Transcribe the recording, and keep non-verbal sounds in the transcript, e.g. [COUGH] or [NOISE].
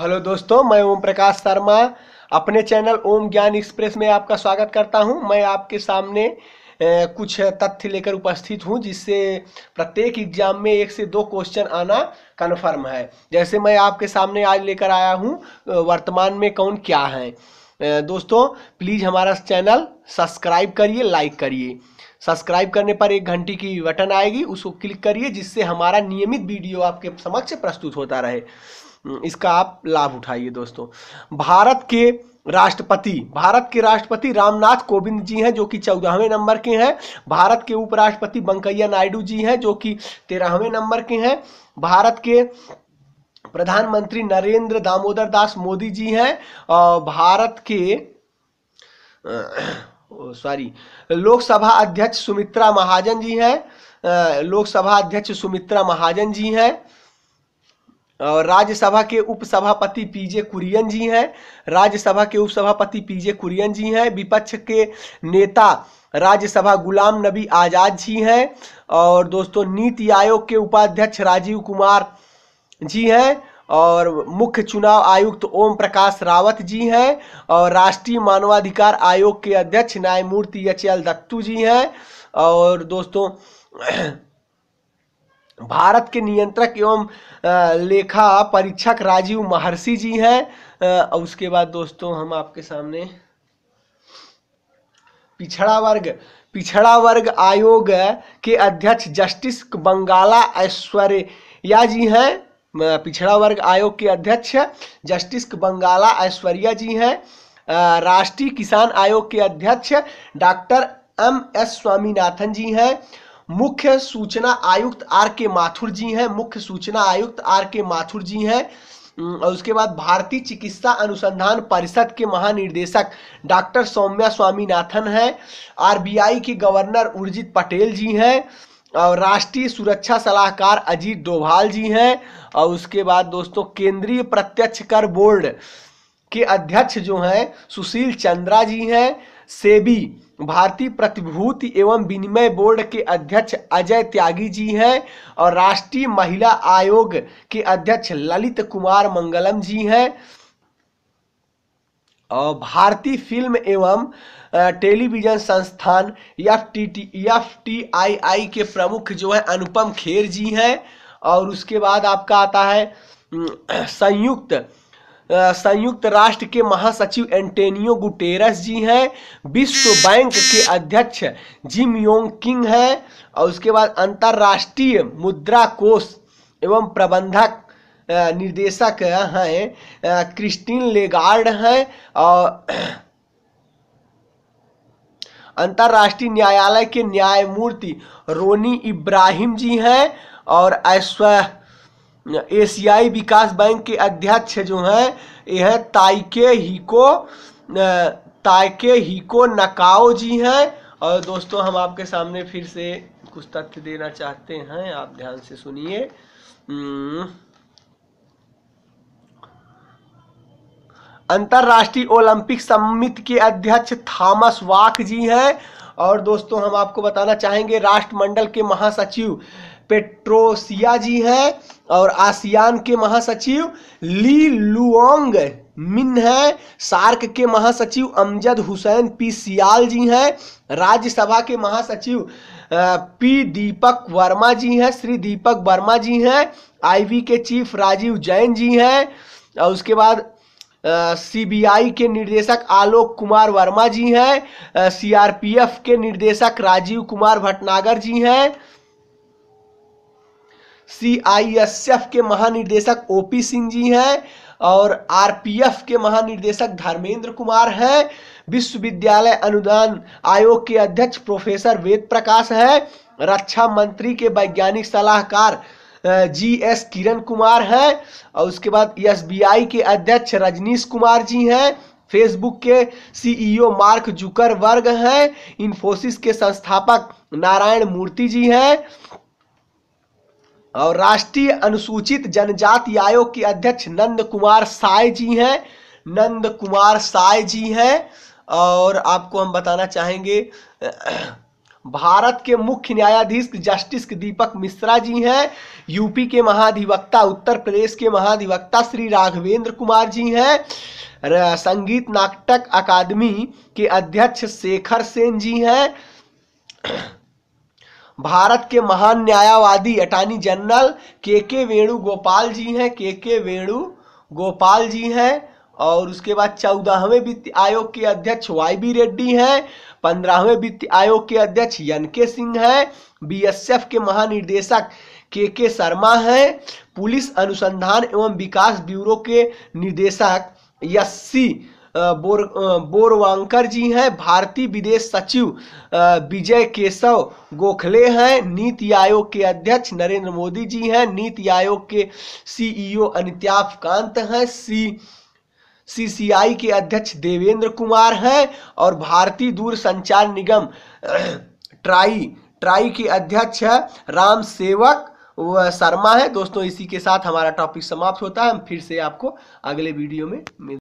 Hello दोस्तों मैं ओम प्रकाश शर्मा अपने चैनल ओम ज्ञान एक्सप्रेस में आपका स्वागत करता हूं मैं आपके सामने कुछ तथ्य लेकर उपस्थित हूं जिससे प्रत्येक एग्जाम में एक से दो क्वेश्चन आना कन्फर्म है जैसे मैं आपके सामने आज लेकर आया हूं वर्तमान में कौन क्या है दोस्तों प्लीज़ हमारा चैनल सब्सक्राइब करिए लाइक करिए सब्सक्राइब करने पर एक घंटी की बटन आएगी उसको क्लिक करिए जिससे हमारा नियमित वीडियो आपके समक्ष प्रस्तुत होता रहे इसका आप लाभ उठाइए दोस्तों भारत के राष्ट्रपति भारत के राष्ट्रपति रामनाथ कोविंद जी हैं जो कि चौदहवें नंबर के हैं भारत के उपराष्ट्रपति वेंकैया नायडू जी हैं जो कि तेरहवें नंबर के हैं भारत के प्रधानमंत्री नरेंद्र दामोदर दास मोदी जी हैं भारत के सॉरी [CLEARS THROAT] लोकसभा अध्यक्ष सुमित्रा महाजन जी हैं लोकसभा अध्यक्ष सुमित्रा महाजन जी हैं राज्यसभा के उपसभापति पीजे कुरियन जी हैं राज्यसभा के उपसभापति पीजे कुरियन जी हैं विपक्ष के नेता राज्यसभा गुलाम नबी आज़ाद जी हैं और दोस्तों नीति आयोग के उपाध्यक्ष राजीव कुमार जी हैं और मुख्य चुनाव आयुक्त ओम प्रकाश रावत जी हैं और राष्ट्रीय मानवाधिकार आयोग के अध्यक्ष न्यायमूर्ति एच एल दत्तू जी हैं और दोस्तों भारत के नियंत्रक एवं लेखा परीक्षक राजीव महर्षि जी हैं उसके बाद दोस्तों हम आपके सामने पिछड़ा वर्ग पिछड़ा वर्ग आयोग के अध्यक्ष जस्टिस बंगाला ऐश्वर्या जी हैं पिछड़ा वर्ग आयोग के अध्यक्ष जस्टिस बंगाला ऐश्वर्या जी हैं राष्ट्रीय किसान आयोग के अध्यक्ष doctor M S Swaminathan ji हैं मुख्य सूचना आयुक्त आर के माथुर जी हैं मुख्य सूचना आयुक्त आर के माथुर जी हैं और उसके बाद भारतीय चिकित्सा अनुसंधान परिषद के महानिर्देशक डॉक्टर सौम्या स्वामीनाथन हैं आरबीआई के गवर्नर उर्जित पटेल जी हैं और राष्ट्रीय सुरक्षा सलाहकार अजीत डोभाल जी हैं और उसके बाद दोस्तों केंद्रीय प्रत्यक्ष कर बोर्ड के अध्यक्ष जो हैं सुशील चंद्रा जी हैं सेबी भारतीय प्रतिभूति एवं विनिमय बोर्ड के अध्यक्ष अजय त्यागी जी हैं और राष्ट्रीय महिला आयोग के अध्यक्ष ललित कुमार मंगलम जी हैं और भारतीय फिल्म एवं टेलीविजन संस्थान F T T F T I I के प्रमुख जो है अनुपम खेर जी हैं और उसके बाद आपका आता है संयुक्त संयुक्त राष्ट्र के महासचिव एंटेनियो गुटेरस जी हैं विश्व बैंक के अध्यक्ष जिम योंग किंग हैं और उसके बाद अंतर्राष्ट्रीय मुद्रा कोष एवं प्रबंधक निर्देशक हैं क्रिस्टीन लेगार्ड हैं और [CLEARS THROAT] अंतर्राष्ट्रीय न्यायालय के न्यायमूर्ति रोनी इब्राहिम जी हैं और ऐश्वर्य एशियाई विकास बैंक के अध्यक्ष जो हैं ये है ताइके हिको ताइके हिको नकाओ जी हैं और दोस्तों हम आपके सामने फिर से कुछ तथ्य देना चाहते हैं आप ध्यान से सुनिए हम्म। अंतर्राष्ट्रीय ओलंपिक समिति के अध्यक्ष थॉमस वाक जी हैं और दोस्तों हम आपको बताना चाहेंगे राष्ट्रमंडल के महासचिव पेट्रोसिया जी हैं और आसियान के महासचिव ली लुओंग मिन है सार्क के महासचिव अमजद हुसैन पी सियाल जी हैं राज्यसभा के महासचिव पी दीपक वर्मा जी हैं श्री दीपक वर्मा जी हैं आईवी के चीफ राजीव जैन जी हैं और उसके बाद सीबीआई के निर्देशक आलोक कुमार वर्मा जी हैं सीआरपीएफ के निर्देशक राजीव कुमार भटनागर जी हैं सीआईएसएफ के महानिदेशक ओपी सिंह जी हैं और आरपीएफ के महानिदेशक धर्मेंद्र कुमार हैं विश्वविद्यालय अनुदान आयोग के अध्यक्ष प्रोफेसर वेद प्रकाश हैं रक्षा मंत्री के वैज्ञानिक सलाहकार जी एस किरण कुमार हैं और उसके बाद एसबीआई के अध्यक्ष रजनीश कुमार जी हैं फेसबुक के सीईओ e मार्क जुकर वर्ग हैं इन्फोसिस के संस्थापक नारायण मूर्ति जी हैं और राष्ट्रीय अनुसूचित जनजाति आयोग के अध्यक्ष नंद कुमार साय जी हैं नंद कुमार साय जी हैं और आपको हम बताना चाहेंगे भारत के मुख्य न्यायाधीश जस्टिस दीपक मिश्रा जी हैं यूपी के महाधिवक्ता उत्तर प्रदेश के महाधिवक्ता श्री राघवेंद्र कुमार जी हैं संगीत नाटक अकादमी के अध्यक्ष शेखर सेन जी हैं भारत के महान न्यायवादी अटॉर्नी जनरल के के वेणुगोपाल जी हैं के के वेणुगोपाल जी हैं और उसके बाद चौदहवें वित्त आयोग के अध्यक्ष वाई बी रेड्डी हैं पंद्रहवें वित्त आयोग के अध्यक्ष एन के सिंह हैं बीएसएफ के महानिदेशक के के शर्मा हैं पुलिस अनुसंधान एवं विकास ब्यूरो के निदेशक यस्सी बोर बोरवांकर जी हैं भारतीय विदेश सचिव विजय केशव गोखले हैं नीति आयोग के अध्यक्ष नरेंद्र मोदी जी हैं नीति आयोग के सीईओ e अनिताभ कांत हैं सी सीसीआई के अध्यक्ष देवेंद्र कुमार हैं और भारतीय दूर संचार निगम [CLEARS THROAT] ट्राई ट्राई के अध्यक्ष है राम सेवक शर्मा है दोस्तों इसी के साथ हमारा टॉपिक समाप्त होता है हम फिर से आपको अगले वीडियो में मिल